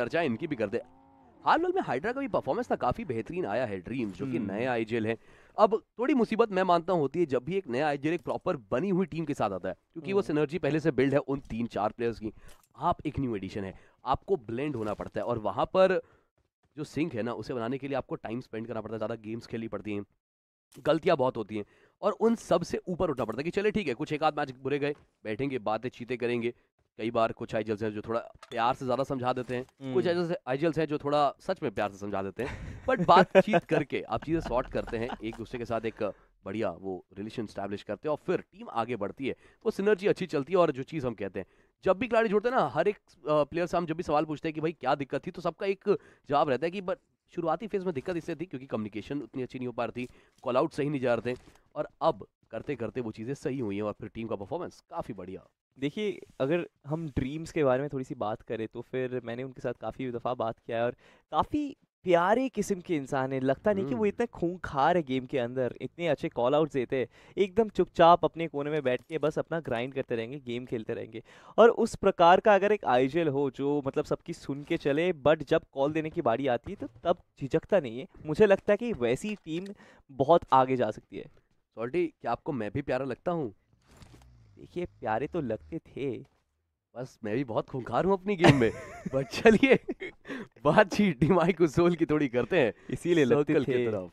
चर्चा इनकी भी कर दे हाल में हाइड्रा का भी परफॉर्मेंस था काफी बेहतरीन आया है ड्रीम जो कि नया आईजेल हम्म। है अब थोड़ी मुसीबत मैं मानता हूँ होती है जब भी एक नया आईजेल एक प्रॉपर बनी हुई टीम के साथ आता है क्योंकि वो सिनर्जी हम्म। पहले से बिल्ड है उन तीन चार प्लेयर्स की आप एक न्यू एडिशन है आपको ब्लेंड होना पड़ता है और वहाँ पर जो सिंक है ना उसे बनाने के लिए आपको टाइम स्पेंड करना पड़ता है ज़्यादा गेम्स खेलनी पड़ती हैं गलतियाँ बहुत होती हैं और उन सब से ऊपर उठना पड़ता है कि चले ठीक है कुछ एक आध मैच बुरे गए बैठेंगे बातें चीते करेंगे कई बार कुछ आइजल्स हैं जो थोड़ा प्यार से ज्यादा समझा देते हैं हम्म। कुछ आइजल्स हैं जो थोड़ा सच में प्यार से समझा देते हैं बट बातचीत करके आप चीजें सॉर्ट करते हैं एक दूसरे के साथ एक बढ़िया वो रिलेशन स्टैब्लिश करते हैं और फिर टीम आगे बढ़ती है वो सिनर्जी अच्छी चलती है और जो चीज़ हम कहते हैं जब भी खिलाड़ी जुड़ते हैं ना हर एक प्लेयर से हम जब भी सवाल पूछते हैं कि भाई क्या दिक्कत थी तो सबका एक जवाब रहता है कि बट शुरुआती फेज में दिक्कत इससे थी क्योंकि कम्युनिकेशन उतनी अच्छी नहीं हो पा रही थी कॉल आउट सही नहीं जा रहे थे और अब करते करते वो चीज़ें सही हुई हैं और फिर टीम का परफॉर्मेंस काफ़ी बढ़िया देखिए अगर हम ड्रीम्स के बारे में थोड़ी सी बात करें तो फिर मैंने उनके साथ काफ़ी दफ़ा बात किया है और काफ़ी प्यारे किस्म के इंसान है लगता नहीं कि वो हम्म। इतने खूंखार है गेम के अंदर इतने अच्छे कॉल आउट देते हैं एकदम चुपचाप अपने कोने में बैठ के बस अपना ग्राइंड करते रहेंगे गेम खेलते रहेंगे और उस प्रकार का अगर एक आइजल हो जो मतलब सबकी सुन के चले बट जब कॉल देने की बारी आती है तो तब झिझकता नहीं है मुझे लगता है कि वैसी टीम बहुत आगे जा सकती है सॉल्टी क्या आपको मैं भी प्यारा लगता हूँ देखिए प्यारे तो लगते थे बस मैं भी बहुत खूंखार हूँ अपनी गेम में बट चलिए बातचीत डिमाई कुसोल की थोड़ी करते हैं इसीलिए लगते थे